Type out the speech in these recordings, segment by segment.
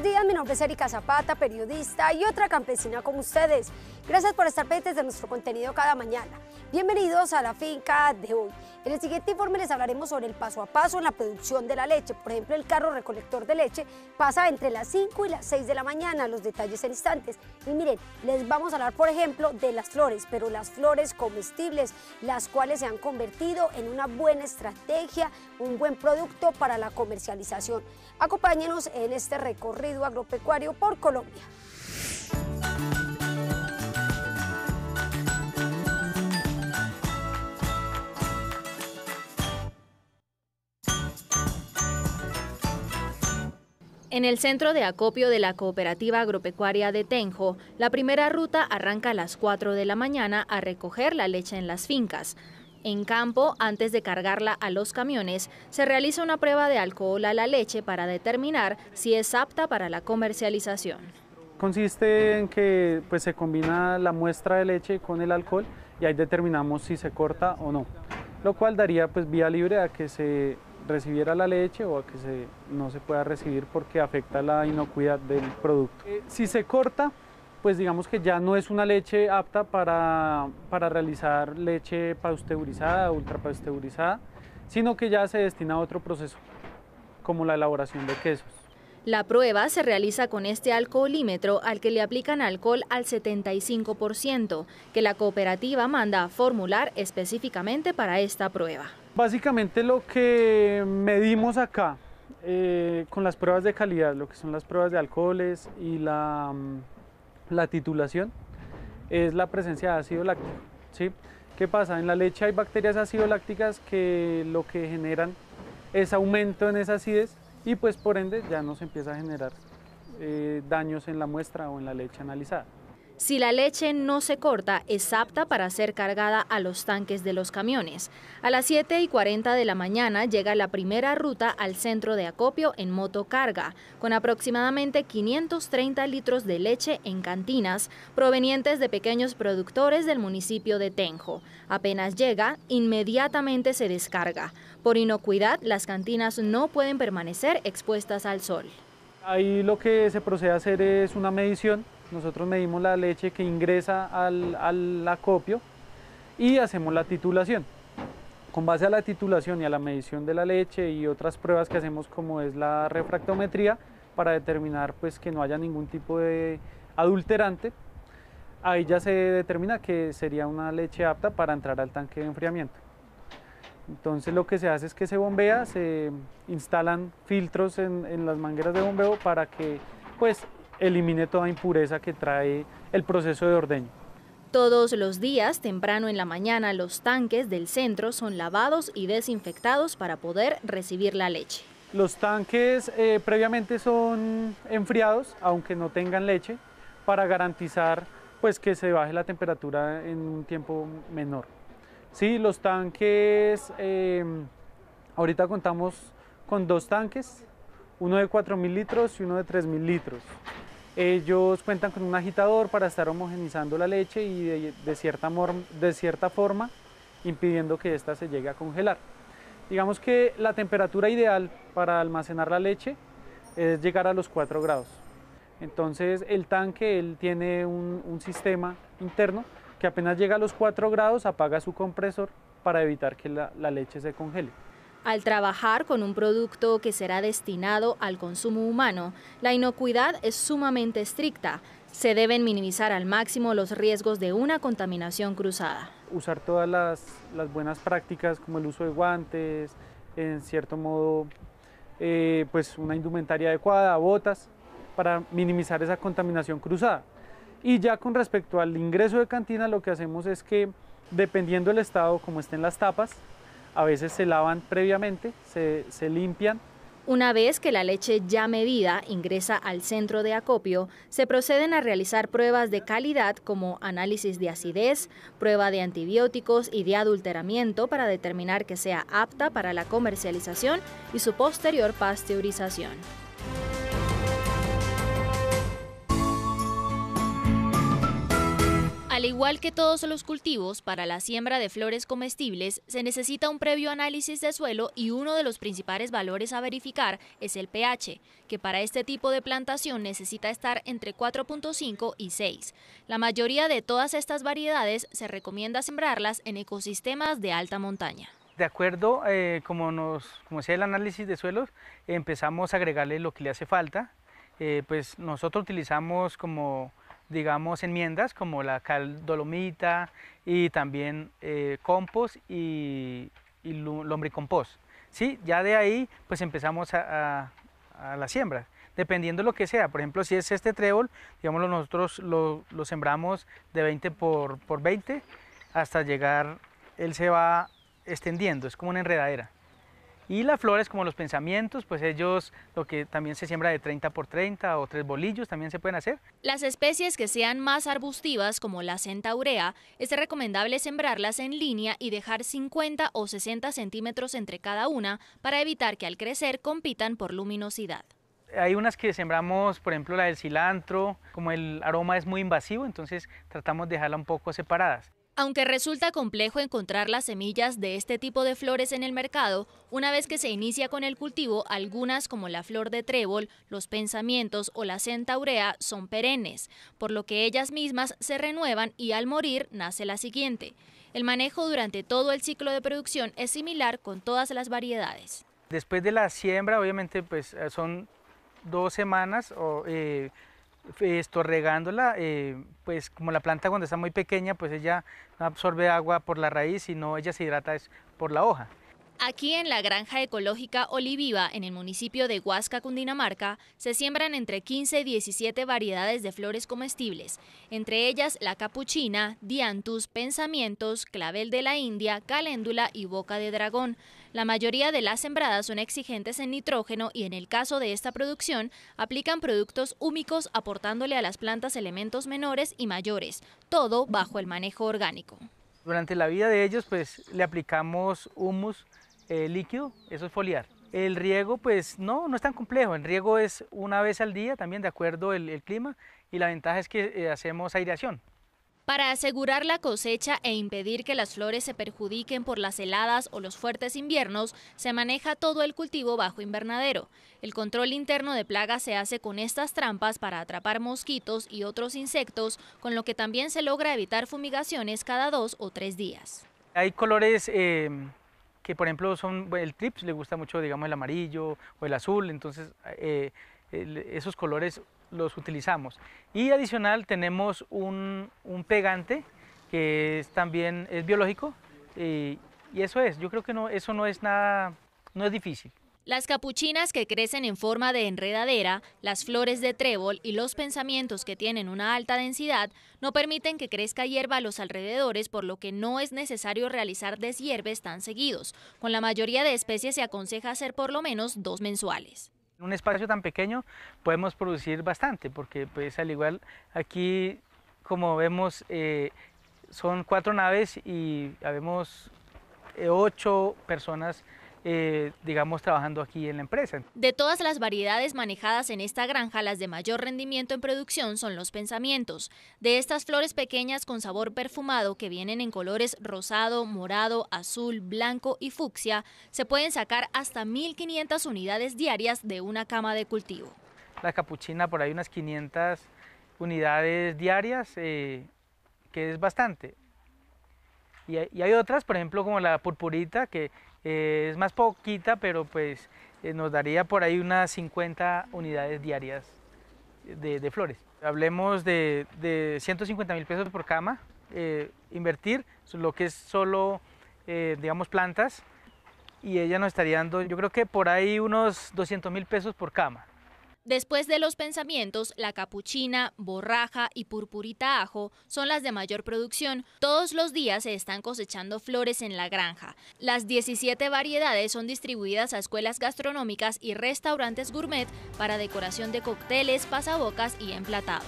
Buenos días, mi nombre es Erika Zapata, periodista y otra campesina como ustedes. Gracias por estar pendientes de nuestro contenido cada mañana. Bienvenidos a la finca de hoy. En el siguiente informe les hablaremos sobre el paso a paso en la producción de la leche. Por ejemplo, el carro recolector de leche pasa entre las 5 y las 6 de la mañana, los detalles en instantes. Y miren, les vamos a hablar, por ejemplo, de las flores, pero las flores comestibles, las cuales se han convertido en una buena estrategia, un buen producto para la comercialización. Acompáñenos en este recorrido agropecuario por Colombia. En el centro de acopio de la cooperativa agropecuaria de Tenjo, la primera ruta arranca a las 4 de la mañana a recoger la leche en las fincas. En campo, antes de cargarla a los camiones, se realiza una prueba de alcohol a la leche para determinar si es apta para la comercialización. Consiste en que pues, se combina la muestra de leche con el alcohol y ahí determinamos si se corta o no, lo cual daría pues, vía libre a que se recibiera la leche o a que no se pueda recibir porque afecta la inocuidad del producto. Eh, si se corta, pues digamos que ya no es una leche apta para, realizar leche pasteurizada, ultrapasteurizada, sino que ya se destina a otro proceso, como la elaboración de quesos. La prueba se realiza con este alcoholímetro al que le aplican alcohol al 75%, que la cooperativa manda a formular específicamente para esta prueba. Básicamente lo que medimos acá eh, con las pruebas de calidad, lo que son las pruebas de alcoholes y la mm, la titulación, es la presencia de ácido láctico. ¿sí? ¿Qué pasa? En la leche hay bacterias ácido lácticas que lo que generan es aumento en esa acidez y pues por ende ya nos empieza a generar eh, daños en la muestra o en la leche analizada. Si la leche no se corta, es apta para ser cargada a los tanques de los camiones. A las 7 y 40 de la mañana llega la primera ruta al centro de acopio en motocarga, con aproximadamente 530 litros de leche en cantinas provenientes de pequeños productores del municipio de Tenjo. Apenas llega, inmediatamente se descarga. Por inocuidad, las cantinas no pueden permanecer expuestas al sol. Ahí lo que se procede a hacer es una medición nosotros medimos la leche que ingresa al, al acopio y hacemos la titulación. Con base a la titulación y a la medición de la leche y otras pruebas que hacemos como es la refractometría para determinar pues que no haya ningún tipo de adulterante, ahí ya se determina que sería una leche apta para entrar al tanque de enfriamiento. Entonces lo que se hace es que se bombea, se instalan filtros en, en las mangueras de bombeo para que pues elimine toda impureza que trae el proceso de ordeño. Todos los días, temprano en la mañana, los tanques del centro son lavados y desinfectados para poder recibir la leche. Los tanques eh, previamente son enfriados, aunque no tengan leche, para garantizar pues, que se baje la temperatura en un tiempo menor. Sí, los tanques, em, ahorita contamos con dos tanques, uno de 4.000 litros y uno de 3.000 litros. Ellos cuentan con un agitador para estar homogenizando la leche y de, cierta, de cierta forma impidiendo que ésta se llegue a congelar. Digamos que la temperatura ideal para almacenar la leche es llegar a los 4 grados. Entonces el tanque él tiene un, sistema interno que apenas llega a los 4 grados apaga su compresor para evitar que la leche se congele. Al trabajar con un producto que será destinado al consumo humano, la inocuidad es sumamente estricta. Se deben minimizar al máximo los riesgos de una contaminación cruzada. Usar todas las, buenas prácticas como el uso de guantes, en cierto modo eh, pues una indumentaria adecuada, botas, para minimizar esa contaminación cruzada. Y ya con respecto al ingreso de cantina, lo que hacemos es que, dependiendo del estado, como estén las tapas, a veces se lavan previamente, se, se limpian una vez que la leche ya medida ingresa al centro de acopio, se proceden a realizar pruebas de calidad como análisis de acidez, prueba de antibióticos y de adulteramiento para determinar que sea apta para la comercialización y su posterior pasteurización. Al igual que todos los cultivos, para la siembra de flores comestibles se necesita un previo análisis de suelo y uno de los principales valores a verificar es el pH, que para este tipo de plantación necesita estar entre 4.5 y 6. La mayoría de todas estas variedades se recomienda sembrarlas en ecosistemas de alta montaña. De acuerdo, eh, como nos como sea el análisis de suelos, empezamos a agregarle lo que le hace falta. Eh, pues nosotros utilizamos como digamos, enmiendas como la cal dolomita y también eh, compost y, lombricompost. ¿sí? Ya de ahí pues empezamos a, la siembra, dependiendo lo que sea. Por ejemplo, si es este trébol, digamos, nosotros lo, sembramos de 20 por, por 20 hasta llegar, él se va extendiendo, es como una enredadera. Y las flores, como los pensamientos, pues ellos lo que también se siembra de 30 por 30 o tres bolillos también se pueden hacer. Las especies que sean más arbustivas, como la centaurea, es recomendable sembrarlas en línea y dejar 50 o 60 centímetros entre cada una para evitar que al crecer compitan por luminosidad. Hay unas que sembramos, por ejemplo, la del cilantro, como el aroma es muy invasivo, entonces tratamos de dejarla un poco separadas. Aunque resulta complejo encontrar las semillas de este tipo de flores en el mercado, una vez que se inicia con el cultivo, algunas como la flor de trébol, los pensamientos o la centaurea son perennes, por lo que ellas mismas se renuevan y al morir nace la siguiente. El manejo durante todo el ciclo de producción es similar con todas las variedades. Después de la siembra, obviamente, pues eh, son dos semanas o... Eh, esto regándola, eh, pues como la planta cuando está muy pequeña, pues ella absorbe agua por la raíz, y no ella se hidrata es por la hoja. Aquí en la granja ecológica Oliviva, en el municipio de Huasca, Cundinamarca, se siembran entre 15 y 17 variedades de flores comestibles, entre ellas la capuchina, diantus, pensamientos, clavel de la India, caléndula y boca de dragón. La mayoría de las sembradas son exigentes en nitrógeno y en el caso de esta producción aplican productos húmicos aportándole a las plantas elementos menores y mayores, todo bajo el manejo orgánico. Durante la vida de ellos pues le aplicamos humus eh, líquido, eso es foliar. El riego, pues no, no es tan complejo. El riego es una vez al día también, de acuerdo el, clima, y la ventaja es que eh, hacemos aireación. Para asegurar la cosecha e impedir que las flores se perjudiquen por las heladas o los fuertes inviernos, se maneja todo el cultivo bajo invernadero. El control interno de plagas se hace con estas trampas para atrapar mosquitos y otros insectos, con lo que también se logra evitar fumigaciones cada dos o tres días. Hay colores eh, que por ejemplo son, el trips le gusta mucho, digamos, el amarillo o el azul, entonces eh, esos colores los utilizamos. Y adicional tenemos un, pegante que es también es biológico y, eh, y, eso es, yo creo que no, eso no es nada, no es difícil. Las capuchinas que crecen en forma de enredadera, las flores de trébol y los pensamientos que tienen una alta densidad no permiten que crezca hierba a los alrededores, por lo que no es necesario realizar deshierbes tan seguidos. Con la mayoría de especies se aconseja hacer por lo menos dos mensuales. En un espacio tan pequeño podemos producir bastante, porque pues al igual aquí, como vemos, eh, son cuatro naves y habemos eh, ocho personas eh, digamos, trabajando aquí en la empresa. De todas las variedades manejadas en esta granja, las de mayor rendimiento en producción son los pensamientos. De estas flores pequeñas con sabor perfumado que vienen en colores rosado, morado, azul, blanco y fucsia, se pueden sacar hasta 1.500 unidades diarias de una cama de cultivo. La capuchina por ahí unas 500 unidades diarias, eh, que es bastante. y hay otras, por ejemplo, como la purpurita, que eh, es más poquita, pero pues eh, nos daría por ahí unas 50 unidades diarias de, flores. Hablemos de, 150 mil pesos por cama, eh, invertir lo que es solo, digamos, plantas, y ella nos estaría dando, yo creo que por ahí unos 200 mil pesos por cama. Después de los pensamientos, la capuchina, borraja y purpurita ajo son las de mayor producción. Todos los días se están cosechando flores en la granja. Las 17 variedades son distribuidas a escuelas gastronómicas y restaurantes gourmet para decoración de cócteles, pasabocas y emplatado.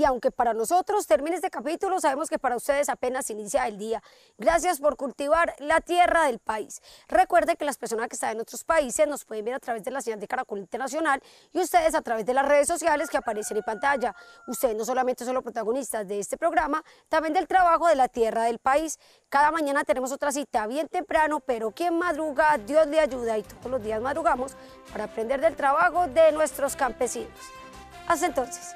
y aunque para nosotros términos de este capítulo, sabemos que para ustedes apenas inicia el día. Gracias por cultivar la tierra del país. Recuerde que las personas que están en otros países nos pueden ver a través de la señal de Caracol Internacional y ustedes a través de las redes sociales que aparecen en pantalla. Ustedes no solamente son los protagonistas de este programa, también del trabajo de la tierra del país. Cada mañana tenemos otra cita bien temprano, pero quien madruga, Dios le ayuda y todos los días madrugamos para aprender del trabajo de nuestros campesinos. Hasta entonces.